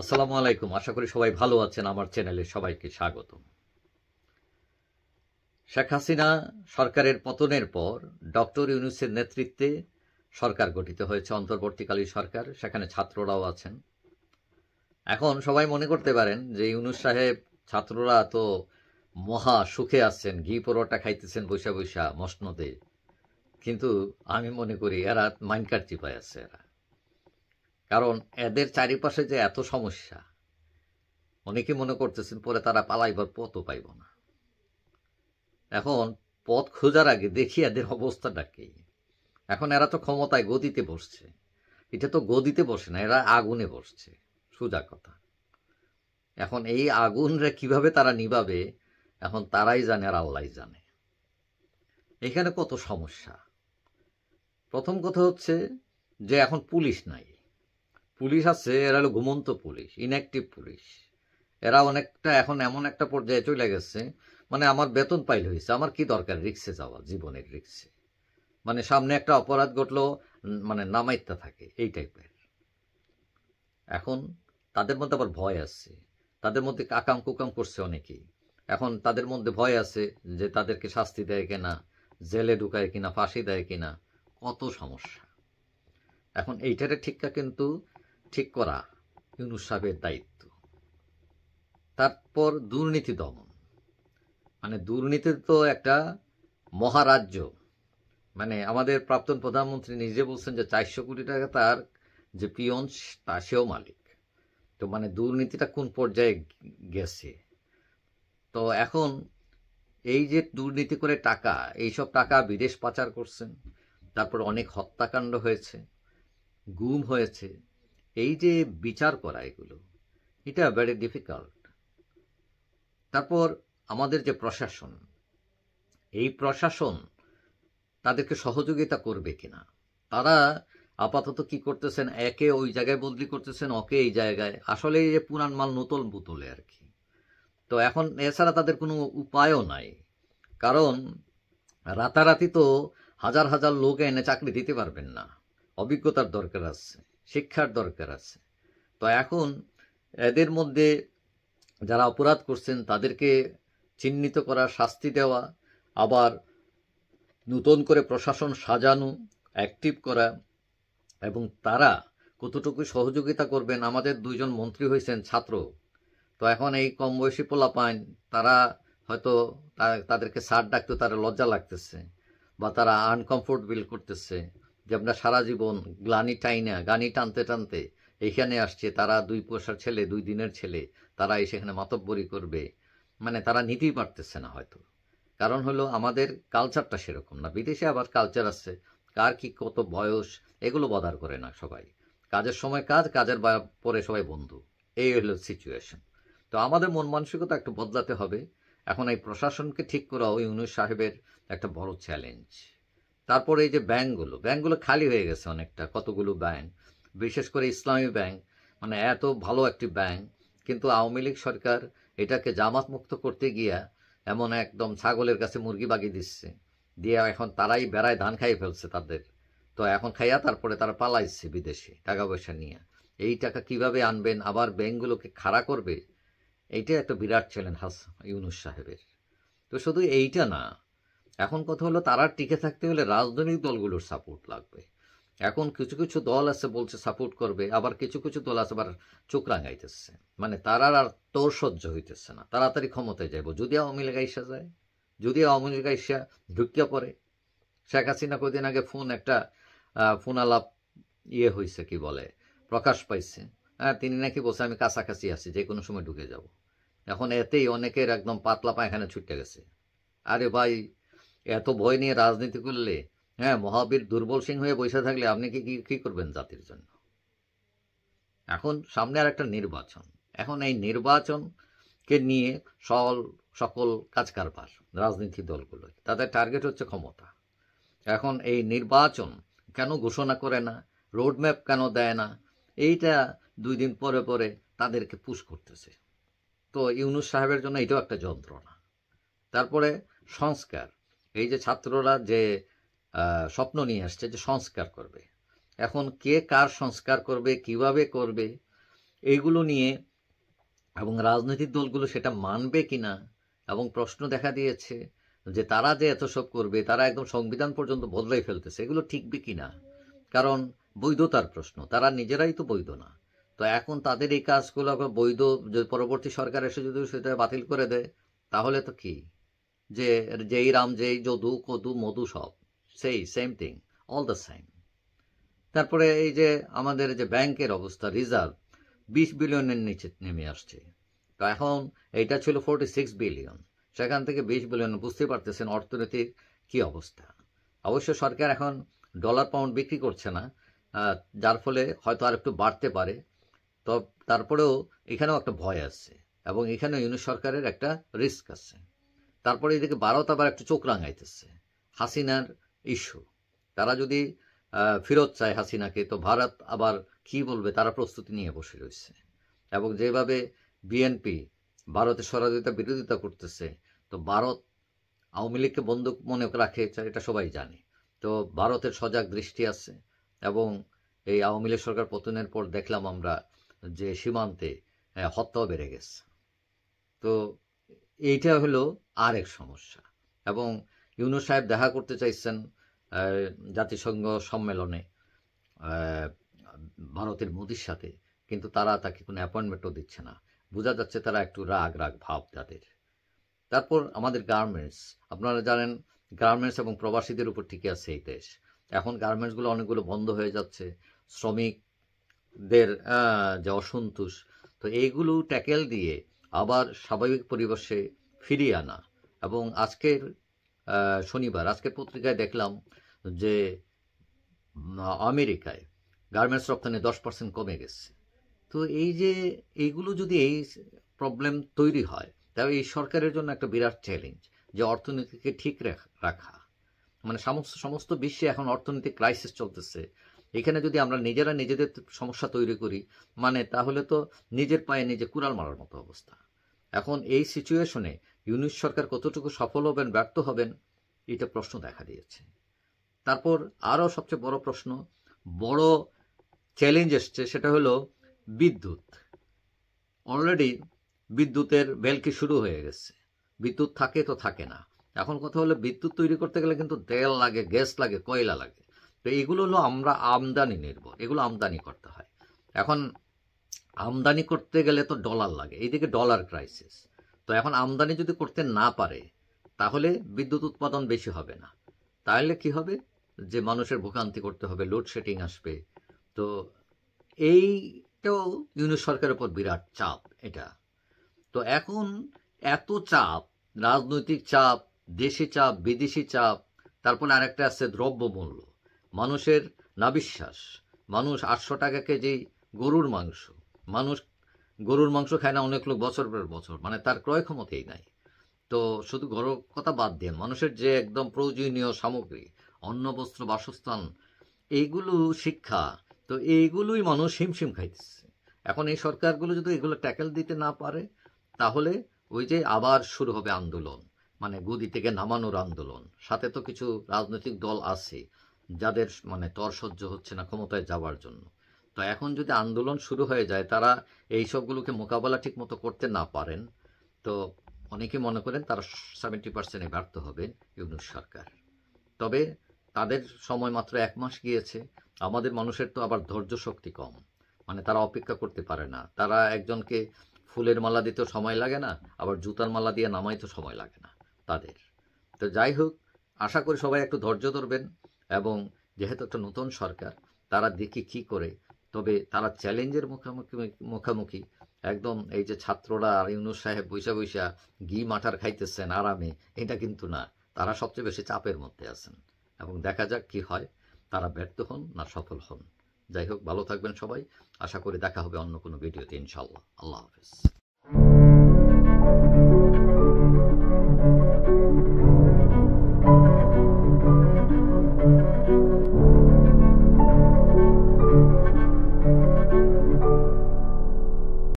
আসসালামু আলাইকুম আশা করি সবাই ভালো আছেন আমার চ্যানেলে সবাইকে স্বাগত শেখ হাসিনা সরকারের পতনের পর ডক্টর ইউনুসের নেতৃত্বে সরকার গঠিত হয়েছে অন্তর্বর্তীকালীন সরকার সেখানে ছাত্ররাও আছেন এখন সবাই মনে করতে পারেন যে ইউনুস সাহেব ছাত্ররা তো মহা সুখে আসছেন ঘি পরোটা খাইতেছেন বৈশা বৈশা মশনদে কিন্তু আমি মনে করি এরা মাইনকার চিপায় আছে এরা কারণ এদের চারিপাশে যে এত সমস্যা অনেকে মনে করতেছেন পরে তারা পালাইবার পথও পাইব না এখন পথ খোঁজার আগে দেখি এদের অবস্থাটা কি এখন এরা তো ক্ষমতায় গদিতে বসছে এটা তো গদিতে বসে না এরা আগুনে বসছে সোজা কথা এখন এই আগুনরা কিভাবে তারা নিভাবে এখন তারাই জানে আর আল্লাহ জানে এখানে কত সমস্যা প্রথম কথা হচ্ছে যে এখন পুলিশ নাই পুলিশ আছে এরা হলো ঘুমন্ত পুলিশ ইনঅ্যাক্টিভ পুলিশ এরা অনেকটা এখন এমন একটা পর্যায়ে চলে গেছে মানে আমার বেতন পাইল হয়েছে আমার কি দরকার রিক্সে যাওয়া জীবনের রিক্সে মানে সামনে একটা অপরাধ ঘটলো মানে নামাইতে থাকে এই টাইপের এখন তাদের মধ্যে আবার ভয় আছে তাদের মধ্যে কাকাম কুকাম করছে অনেকেই এখন তাদের মধ্যে ভয় আছে যে তাদেরকে শাস্তি দেয় কিনা জেলে ঢুকায় কিনা ফাঁসি দেয় কিনা কত সমস্যা এখন এইটারে ঠিকটা কিন্তু ঠিক করা ইউনুস সাহেবের দায়িত্ব তারপর দুর্নীতি দমন মানে দুর্নীতি তো একটা মহারাজ্য মানে আমাদের প্রাক্তন প্রধানমন্ত্রী নিজে বলছেন যে চারশো কোটি টাকা তার যে পিয়ন তা সেও মালিক তো মানে দুর্নীতিটা কোন পর্যায়ে গেছে তো এখন এই যে দুর্নীতি করে টাকা এইসব টাকা বিদেশ পাচার করছেন তারপর অনেক হত্যাকাণ্ড হয়েছে গুম হয়েছে এই যে বিচার করা এগুলো এটা ভেরি ডিফিকাল্ট তারপর আমাদের যে প্রশাসন এই প্রশাসন তাদেরকে সহযোগিতা করবে কিনা তারা আপাতত কি করতেছেন একে ওই জায়গায় বদলি করতেছেন ওকে এই জায়গায় আসলে এই যে পুরান মাল নতুন বোতলে আর কি তো এখন এছাড়া তাদের কোনো উপায়ও নাই কারণ রাতারাতি তো হাজার হাজার লোক এনে চাকরি দিতে পারবেন না অভিজ্ঞতার দরকার আছে শিক্ষার দরকার আছে তো এখন এদের মধ্যে যারা অপরাধ করছেন তাদেরকে চিহ্নিত করা শাস্তি দেওয়া আবার নূতন করে প্রশাসন সাজানো অ্যাক্টিভ করা এবং তারা কতটুকু সহযোগিতা করবেন আমাদের দুইজন মন্ত্রী হয়েছেন ছাত্র তো এখন এই কম বয়সী পোলাপাইন তারা হয়তো তাদেরকে সার ডাকতে তারা লজ্জা লাগতেছে বা তারা আনকমফোর্ট ফিল করতেছে যে আপনার সারা জীবন গ্লানি টাইনা গানি টানতে টানতে এখানে আসছে তারা দুই পয়সার ছেলে দুই দিনের ছেলে তারা এসে এখানে মাতব্বরি করবে মানে তারা নিতেই পারতেছে না হয়তো কারণ হলো আমাদের কালচারটা সেরকম না বিদেশে আবার কালচার আছে কার কি কত বয়স এগুলো বদার করে না সবাই কাজের সময় কাজ কাজের পরে সবাই বন্ধু এই হলো সিচুয়েশন তো আমাদের মন মানসিকতা একটু বদলাতে হবে এখন এই প্রশাসনকে ঠিক করাও ইউনুস সাহেবের একটা বড় চ্যালেঞ্জ তারপরে এই যে ব্যাংকগুলো ব্যাংকগুলো খালি হয়ে গেছে অনেকটা কতগুলো ব্যাংক বিশেষ করে ইসলামী ব্যাংক মানে এত ভালো একটি ব্যাংক কিন্তু আওয়ামী লীগ সরকার এটাকে জামাত মুক্ত করতে গিয়া এমন একদম ছাগলের কাছে মুরগি বাগি দিচ্ছে দিয়ে এখন তারাই বেড়ায় ধান খাইয়ে ফেলছে তাদের তো এখন খাইয়া তারপরে তারা পালাইছে বিদেশে টাকা পয়সা নিয়ে এই টাকা কিভাবে আনবেন আবার ব্যাংকগুলোকে খাড়া করবে এইটা একটা বিরাট চ্যালেঞ্জ হাস ইউনুস সাহেবের তো শুধু এইটা না এখন কথা হলো তারা টিকে থাকতে হলে রাজনৈতিক দলগুলোর সাপোর্ট লাগবে এখন কিছু কিছু দল আছে বলছে সাপোর্ট করবে আবার কিছু কিছু দল আছে আবার চোখ রাঙাইতেছে মানে তারা আর তোর সহ্য হইতেছে না তাড়াতাড়ি ক্ষমতায় যাইব যদি আওয়ামী লীগ আইসা যায় যদি আওয়ামী লীগ আইসা ঢুকিয়া পড়ে শেখ হাসিনা কদিন আগে ফোন একটা ফোন আলাপ ইয়ে হয়েছে কি বলে প্রকাশ পাইছে হ্যাঁ তিনি নাকি বসে আমি কাছাকাছি আছি যে কোনো সময় ঢুকে যাব এখন এতেই অনেকের একদম পাতলা পায়খানা ছুটতে গেছে আরে ভাই এত ভয় নিয়ে রাজনীতি করলে হ্যাঁ মহাবীর দুর্বল সিং হয়ে বসে থাকলে আপনি কি কি করবেন জাতির জন্য এখন সামনে আর একটা নির্বাচন এখন এই নির্বাচনকে নিয়ে সল সকল কাজ কারবার রাজনীতি দলগুলো তাদের টার্গেট হচ্ছে ক্ষমতা এখন এই নির্বাচন কেন ঘোষণা করে না রোডম্যাপ কেন দেয় না এইটা দুই দিন পরে পরে তাদেরকে পুশ করতেছে তো ইউনুস সাহেবের জন্য এটাও একটা যন্ত্রণা তারপরে সংস্কার এই যে ছাত্ররা যে স্বপ্ন নিয়ে আসছে যে সংস্কার করবে এখন কে কার সংস্কার করবে কিভাবে করবে এইগুলো নিয়ে এবং রাজনৈতিক দলগুলো সেটা মানবে কি না এবং প্রশ্ন দেখা দিয়েছে যে তারা যে এত সব করবে তারা একদম সংবিধান পর্যন্ত বদলাই ফেলতেছে এগুলো ঠিকবে কি না কারণ বৈধতার প্রশ্ন তারা নিজেরাই তো বৈধ না তো এখন তাদের এই কাজগুলো বৈধ পরবর্তী সরকার এসে যদি সেটা বাতিল করে দেয় তাহলে তো কি যে যেই রাম যেই যদু কদু মধু সব সেই same thing all the same তারপরে এই যে আমাদের যে ব্যাংকের অবস্থা রিজার্ভ বিশ বিলিয়নের নিচে নেমে আসছে তো এখন এইটা ছিল ফোরটি সিক্স বিলিয়ন সেখান থেকে বিশ বিলিয়ন বুঝতে পারতেছেন অর্থনীতির কি অবস্থা অবশ্য সরকার এখন ডলার পাউন্ড বিক্রি করছে না যার ফলে হয়তো আর একটু বাড়তে পারে তো তারপরেও এখানেও একটা ভয় আছে এবং এখানে ইউনিট সরকারের একটা রিস্ক আছে তারপরে এদিকে ভারত আবার একটু চোখ রাঙাইতেছে হাসিনার ইস্যু তারা যদি ফেরত চায় হাসিনাকে তো ভারত আবার কি বলবে তারা প্রস্তুতি নিয়ে বসে রয়েছে এবং যেভাবে বিএনপি ভারতের সহযোগিতা বিরোধিতা করতেছে তো ভারত আওয়ামী লীগকে বন্দুক মনে রাখে এটা সবাই জানে তো ভারতের সজাগ দৃষ্টি আছে এবং এই আওয়ামী লীগ সরকার পতনের পর দেখলাম আমরা যে সীমান্তে হত্যাও বেড়ে গেছে তো এইটা হলো আর এক সমস্যা এবং ইউনো সাহেব দেখা করতে চাইছেন জাতিসংঘ সম্মেলনে ভারতের মোদির সাথে কিন্তু তারা তাকে কোনো অ্যাপয়েন্টমেন্টও দিচ্ছে না বোঝা যাচ্ছে তারা একটু রাগ রাগ ভাব তাদের তারপর আমাদের গার্মেন্টস আপনারা জানেন গার্মেন্টস এবং প্রবাসীদের উপর টিকে আছে এই দেশ এখন গার্মেন্টসগুলো অনেকগুলো বন্ধ হয়ে যাচ্ছে শ্রমিকদের যে অসন্তোষ তো এইগুলো ট্যাকেল দিয়ে আবার স্বাভাবিক পরিবেশে ফিরিয়ে আনা এবং আজকের শনিবার আজকের পত্রিকায় দেখলাম যে আমেরিকায় গার্মেন্টস রপ্তানি দশ পার্সেন্ট কমে গেছে তো এই যে এইগুলো যদি এই প্রবলেম তৈরি হয় তাহলে এই সরকারের জন্য একটা বিরাট চ্যালেঞ্জ যে অর্থনীতিকে ঠিক রাখা মানে সমস্ত সমস্ত বিশ্বে এখন অর্থনৈতিক ক্রাইসিস চলতেছে এখানে যদি আমরা নিজেরা নিজেদের সমস্যা তৈরি করি মানে তাহলে তো নিজের পায়ে নিজে কুড়াল মারার মতো অবস্থা এখন এই সিচুয়েশনে ইউনিট সরকার কতটুকু সফল হবেন ব্যর্থ হবেন এটা প্রশ্ন দেখা দিয়েছে তারপর আরও সবচেয়ে বড় প্রশ্ন বড় চ্যালেঞ্জ এসছে সেটা হলো বিদ্যুৎ অলরেডি বিদ্যুতের বেলকি শুরু হয়ে গেছে বিদ্যুৎ থাকে তো থাকে না এখন কথা হলো বিদ্যুৎ তৈরি করতে গেলে কিন্তু তেল লাগে গ্যাস লাগে কয়লা লাগে তো এগুলো হলো আমরা আমদানি নির্ভর এগুলো আমদানি করতে হয় এখন আমদানি করতে গেলে তো ডলার লাগে এইদিকে ডলার ক্রাইসিস তো এখন আমদানি যদি করতে না পারে তাহলে বিদ্যুৎ উৎপাদন বেশি হবে না তাহলে কি হবে যে মানুষের ভোগান্তি করতে হবে লোডশেডিং আসবে তো এইটাও ইউনিট সরকারের উপর বিরাট চাপ এটা তো এখন এত চাপ রাজনৈতিক চাপ দেশি চাপ বিদেশি চাপ তারপরে আরেকটা আছে দ্রব্যমূল্য মানুষের না বিশ্বাস মানুষ আটশো টাকা কেজি গরুর মাংস মানুষ গরুর মাংস খায় না অনেক লোক বছর পর বছর মানে তার ক্রয় ক্ষমতাই নাই তো শুধু গরুর কথা বাদ দেন মানুষের যে একদম প্রয়োজনীয় সামগ্রী অন্ন বস্ত্র বাসস্থান এইগুলো শিক্ষা তো এইগুলোই মানুষ হিমশিম খাইতেছে এখন এই সরকারগুলো যদি এগুলো ট্যাকেল দিতে না পারে তাহলে ওই যে আবার শুরু হবে আন্দোলন মানে গদি থেকে নামানোর আন্দোলন সাথে তো কিছু রাজনৈতিক দল আছে যাদের মানে তর সহ্য হচ্ছে না ক্ষমতায় যাওয়ার জন্য তো এখন যদি আন্দোলন শুরু হয়ে যায় তারা এই সবগুলোকে মোকাবেলা ঠিক মতো করতে না পারেন তো অনেকে মনে করেন তারা সেভেন্টি পার্সেন্টে ব্যর্থ হবেন ইউনুস সরকার তবে তাদের সময় মাত্র এক মাস গিয়েছে আমাদের মানুষের তো আবার ধৈর্য শক্তি কম মানে তারা অপেক্ষা করতে পারে না তারা একজনকে ফুলের মালা দিতেও সময় লাগে না আবার জুতার মালা দিয়ে নামাইতেও সময় লাগে না তাদের তো যাই হোক আশা করি সবাই একটু ধৈর্য ধরবেন এবং যেহেতু একটা নতুন সরকার তারা দেখি কি করে তবে তারা চ্যালেঞ্জের মুখোমুখি মুখোমুখি একদম এই যে ছাত্ররা আর ইউনুস সাহেব বৈশা বৈশা ঘি মাঠার খাইতেছেন আরামে এটা কিন্তু না তারা সবচেয়ে বেশি চাপের মধ্যে আছেন এবং দেখা যাক কি হয় তারা ব্যর্থ হন না সফল হন যাই হোক ভালো থাকবেন সবাই আশা করি দেখা হবে অন্য কোনো ভিডিওতে ইনশাল্লাহ আল্লাহ হাফিজ